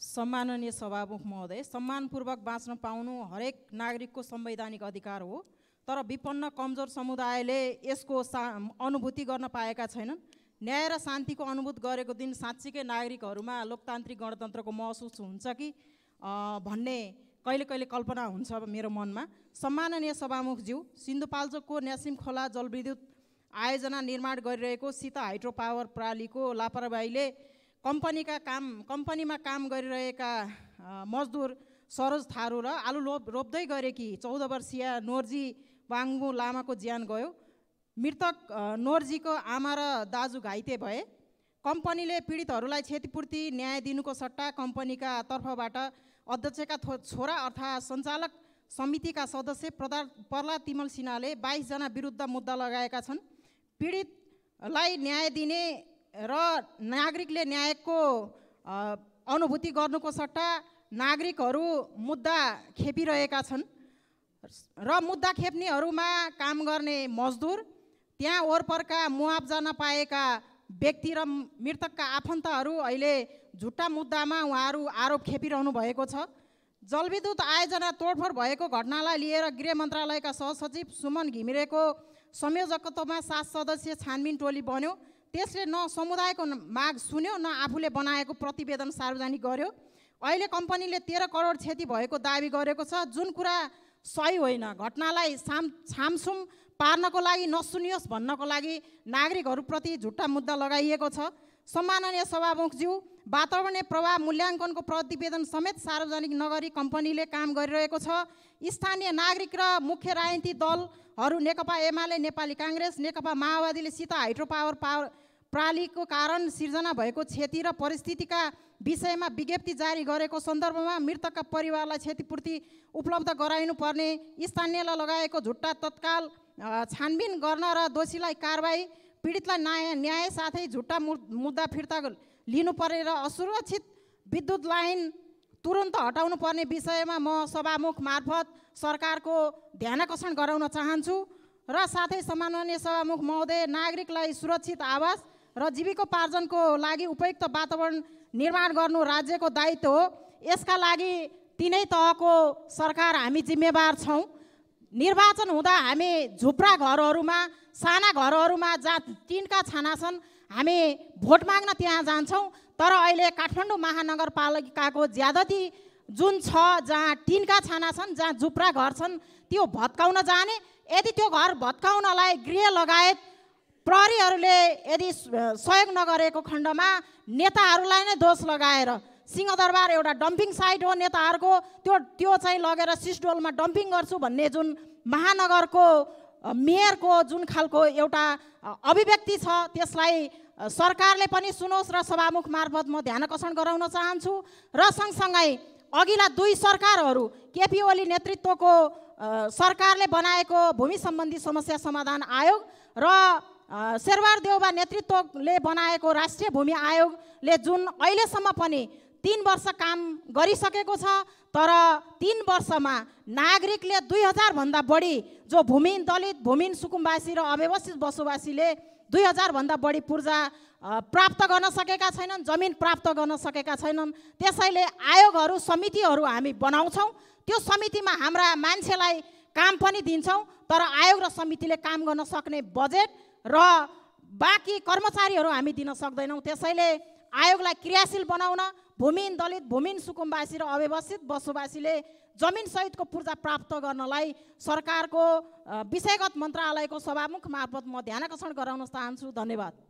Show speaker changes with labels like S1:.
S1: सम्माननीय सभामुख महोदय सम्मानपूर्वक बाँच्न पाउनु हरेक नागरिकको संवैधानिक अधिकार हो तर विपन्न कमजोर समुदायले यसको अनुभूति गर्न पाएका छैनन् न्याय र शान्तिको अनुभूत गरेको दिन साँच्चीकै नागरिकहरूमा लोकतान्त्रिक गणतन्त्रको महसुस हुन्छ कि भन्ने कहिले कहिले कल्पना हुन्छ मेरो मनमा सम्माननीय सभामुखज्यू सिन्धुपाल्चोकको न्यासिम खोला जलविद्युत आयोजना निर्माण गरिरहेको सीता हाइड्रो पावर प्रणालीको लापरवाहीले कम्पनीका काम कम्पनीमा काम गरिरहेका मजदुर सरोज थारू र आलु लोप रोप्दै गरेकी चौध वर्षीय नोर्जी वाङ्मु लामाको ज्यान गयो मृतक नोर्जीको आमा र दाजु घाइते भए कम्पनीले पीडितहरूलाई क्षतिपूर्ति न्याय दिनुको सट्टा कम्पनीका तर्फबाट अध्यक्षका छोरा अर्थात् सञ्चालक समितिका सदस्य प्रदा प्रहलाद तिमल सिन्हाले बाइसजना विरुद्ध मुद्दा लगाएका छन् पीडितलाई न्याय दिने र नागरिकले न्यायको अनुभूति गर्नुको सट्टा नागरिकहरू मुद्दा खेपिरहेका छन् र मुद्दा खेप्नेहरूमा काम गर्ने मजदुर त्यहाँ वरपरका मुआब्जा नपाएका व्यक्ति र मृतकका आफन्तहरू अहिले झुट्टा मुद्दामा उहाँहरू आरोप खेपिरहनु भएको छ जलविद्युत आयोजना तोडफोड भएको घटनालाई लिएर गृह मन्त्रालयका सहसचिव सुमन घिमिरेको संयोजकत्वमा सात सदस्यीय छानबिन टोली बन्यो त्यसले न समुदायको माग सुन्यो न आफूले बनाएको प्रतिवेदन सार्वजनिक गर्यो अहिले कम्पनीले तेह्र करोड क्षति भएको दावी गरेको छ जुन कुरा सही होइन घटनालाई साम छामसुम पार्नको लागि नसुनियोस् भन्नको लागि नागरिकहरूप्रति झुट्टा मुद्दा लगाइएको छ सम्माननीय सभामुखज्यू वातावरणीय प्रभाव मूल्याङ्कनको प्रतिवेदन समेत सार्वजनिक नगरी कम्पनीले काम गरिरहेको छ स्थानीय नागरिक र मुख्य राजनीतिक दलहरू नेकपा एमाले नेपाली काङ्ग्रेस नेकपा माओवादीले सीता हाइड्रो पावर पावर प्रालीको कारण सिर्जना भएको क्षति र परिस्थितिका विषयमा विज्ञप्ति जारी गरेको सन्दर्भमा मृतकका परिवारलाई क्षतिपूर्ति उपलब्ध गराइनुपर्ने स्थानीयलाई लगाएको झुट्टा तत्काल छानबिन गर्न र दोषीलाई कारवाही पीडितलाई न्याय न्याय साथै झुट्टा मुद्दा फिर्ता लिनु परेर असुरक्षित विद्युत लाइन तुरन्त हटाउनु पर्ने विषयमा म सभामुख मार्फत सरकारको ध्यानकर्षण गराउन चाहन्छु र साथै सम्माननीय सभामुख महोदय नागरिकलाई सुरक्षित आवास र जीविकोपार्जनको लागि उपयुक्त वातावरण निर्माण गर्नु राज्यको दायित्व हो यसका लागि तिनै तहको सरकार हामी जिम्मेवार छौँ निर्वाचन हुँदा हामी झुप्रा घरहरूमा साना घरहरूमा जहाँ तिनका छाना छन् हामी भोट माग्न त्यहाँ जान्छौँ तर अहिले काठमाडौँ महानगरपालिकाको ज्यादती जुन छ जहाँ टिनका छाना छन् जहाँ झुप्रा घर छन् त्यो भत्काउन जाने यदि त्यो घर भत्काउनलाई गृह लगायत प्रहरीहरूले यदि सहयोग नगरेको खण्डमा नेताहरूलाई नै दोष लगाएर सिंहदरबार एउटा डम्पिङ साइट हो नेताहरूको त्यो त्यो चाहिँ लगेर सिसडोलमा डम्पिङ गर्छु भन्ने जुन महानगरको मेयरको जुन खालको एउटा अभिव्यक्ति छ त्यसलाई सरकारले पनि सुनोस् र सभामुख मार्फत म ध्यानकर्षण गराउन चाहन्छु र सँगसँगै अघिल्ला दुई सरकारहरू केपी ओली नेतृत्वको सरकारले बनाएको भूमि सम्बन्धी समस्या समाधान आयोग र शेरबार देउबा नेतृत्वले बनाएको राष्ट्रिय भूमि आयोगले जुन अहिलेसम्म पनि तिन वर्ष काम गरिसकेको छ तर तिन वर्षमा नागरिकले दुई हजारभन्दा बढी जो भूमिहीन दलित भूमिहीन सुकुम्बासी र अव्यवस्थित बसोबासीले दुई हजारभन्दा बढी पूर्जा प्राप्त गर्न सकेका छैनन् जमिन प्राप्त गर्न सकेका छैनन् त्यसैले आयोगहरू समितिहरू हामी बनाउँछौँ त्यो समितिमा हाम्रा मान्छेलाई काम पनि दिन्छौँ तर आयोग र समितिले काम गर्न सक्ने बजेट र बाँकी कर्मचारीहरू हामी दिन सक्दैनौँ त्यसैले आयोगलाई क्रियाशील बनाउन भूमिहीन दलित भूमिहीन सुकुम्बासी र अव्यवस्थित बसोबासीले जमिनसहितको पूर्जा प्राप्त गर्नलाई सरकारको विषयगत मन्त्रालयको सभामुख मार्फत म ध्यानकर्षण गराउन चाहन्छु धन्यवाद